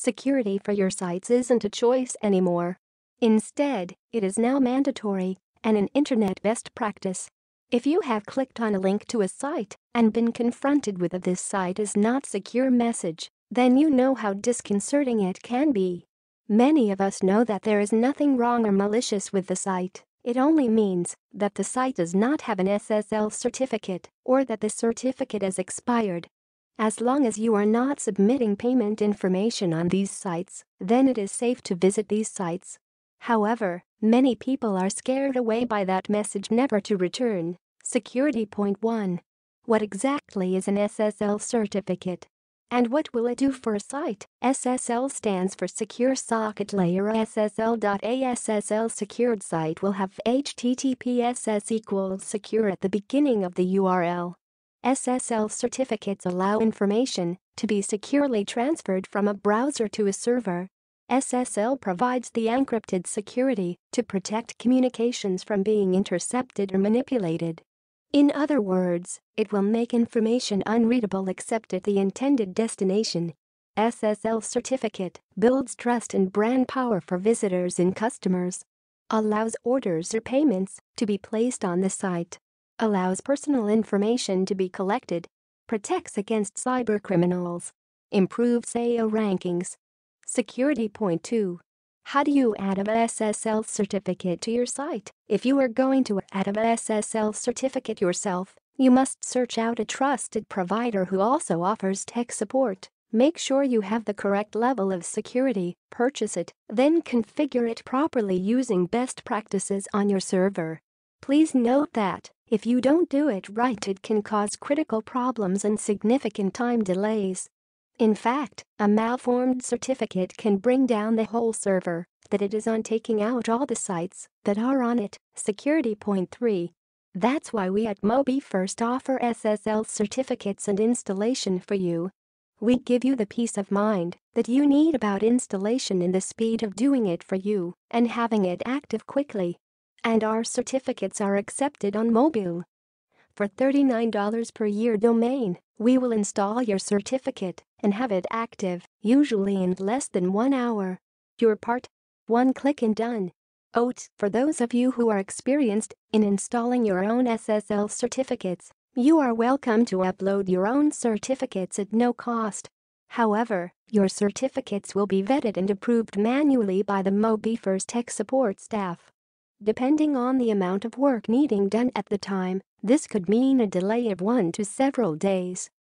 security for your sites isn't a choice anymore. Instead, it is now mandatory and an internet best practice. If you have clicked on a link to a site and been confronted with a this site is not secure message, then you know how disconcerting it can be. Many of us know that there is nothing wrong or malicious with the site. It only means that the site does not have an SSL certificate or that the certificate has expired as long as you are not submitting payment information on these sites, then it is safe to visit these sites. However, many people are scared away by that message never to return. Security point 1. What exactly is an SSL certificate? And what will it do for a site? SSL stands for Secure Socket Layer SSL. SSL secured site will have HTTPS equals secure at the beginning of the URL. SSL certificates allow information to be securely transferred from a browser to a server. SSL provides the encrypted security to protect communications from being intercepted or manipulated. In other words, it will make information unreadable except at the intended destination. SSL certificate builds trust and brand power for visitors and customers. Allows orders or payments to be placed on the site allows personal information to be collected, protects against cybercriminals, improves SEO rankings. Security point 2. How do you add a SSL certificate to your site? If you are going to add a SSL certificate yourself, you must search out a trusted provider who also offers tech support. Make sure you have the correct level of security, purchase it, then configure it properly using best practices on your server. Please note that if you don't do it right it can cause critical problems and significant time delays. In fact, a malformed certificate can bring down the whole server that it is on taking out all the sites that are on it, security point 3. That's why we at Mobi first offer SSL certificates and installation for you. We give you the peace of mind that you need about installation and the speed of doing it for you and having it active quickly and our certificates are accepted on mobile. For $39 per year domain, we will install your certificate and have it active, usually in less than one hour. Your part? One click and done. Oat. for those of you who are experienced in installing your own SSL certificates, you are welcome to upload your own certificates at no cost. However, your certificates will be vetted and approved manually by the MobiFirst tech support staff. Depending on the amount of work needing done at the time, this could mean a delay of one to several days.